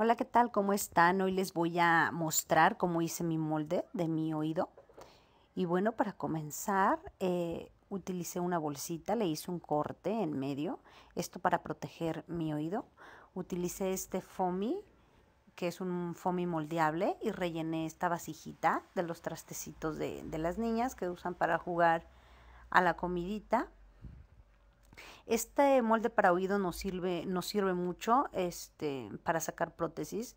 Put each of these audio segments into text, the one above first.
Hola, ¿qué tal? ¿Cómo están? Hoy les voy a mostrar cómo hice mi molde de mi oído. Y bueno, para comenzar, eh, utilicé una bolsita, le hice un corte en medio, esto para proteger mi oído. Utilicé este foamy, que es un foamy moldeable, y rellené esta vasijita de los trastecitos de las niñas que usan para jugar a la comidita. Este molde para oído nos sirve, sirve mucho este, para sacar prótesis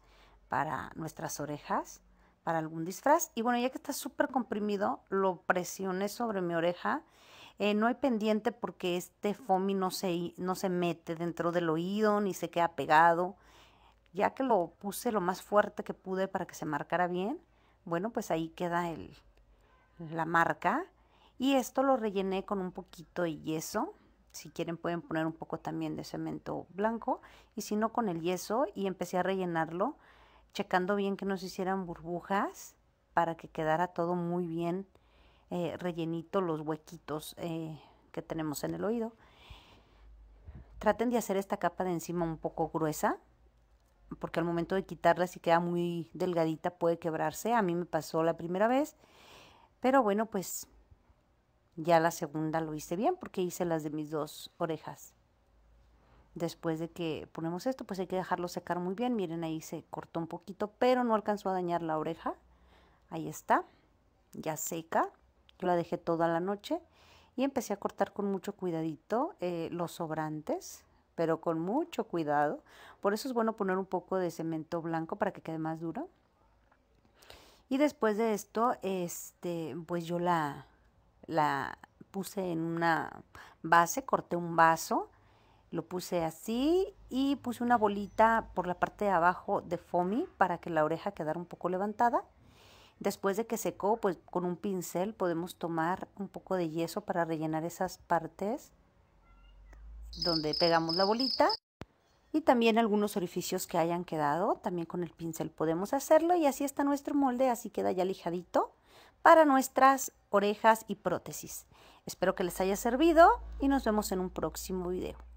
para nuestras orejas, para algún disfraz. Y bueno, ya que está súper comprimido, lo presioné sobre mi oreja. Eh, no hay pendiente porque este foamy no se, no se mete dentro del oído ni se queda pegado. Ya que lo puse lo más fuerte que pude para que se marcara bien, bueno, pues ahí queda el, la marca. Y esto lo rellené con un poquito de yeso si quieren pueden poner un poco también de cemento blanco y si no con el yeso y empecé a rellenarlo checando bien que no se hicieran burbujas para que quedara todo muy bien eh, rellenito los huequitos eh, que tenemos en el oído. Traten de hacer esta capa de encima un poco gruesa porque al momento de quitarla si queda muy delgadita puede quebrarse. A mí me pasó la primera vez, pero bueno pues ya la segunda lo hice bien porque hice las de mis dos orejas. Después de que ponemos esto, pues hay que dejarlo secar muy bien. Miren, ahí se cortó un poquito, pero no alcanzó a dañar la oreja. Ahí está, ya seca. Yo la dejé toda la noche y empecé a cortar con mucho cuidadito eh, los sobrantes, pero con mucho cuidado. Por eso es bueno poner un poco de cemento blanco para que quede más duro. Y después de esto, este, pues yo la, la puse en una base, corté un vaso, lo puse así y puse una bolita por la parte de abajo de foamy para que la oreja quedara un poco levantada. Después de que secó, pues con un pincel podemos tomar un poco de yeso para rellenar esas partes donde pegamos la bolita y también algunos orificios que hayan quedado, también con el pincel podemos hacerlo y así está nuestro molde, así queda ya lijadito para nuestras orejas y prótesis. Espero que les haya servido y nos vemos en un próximo video.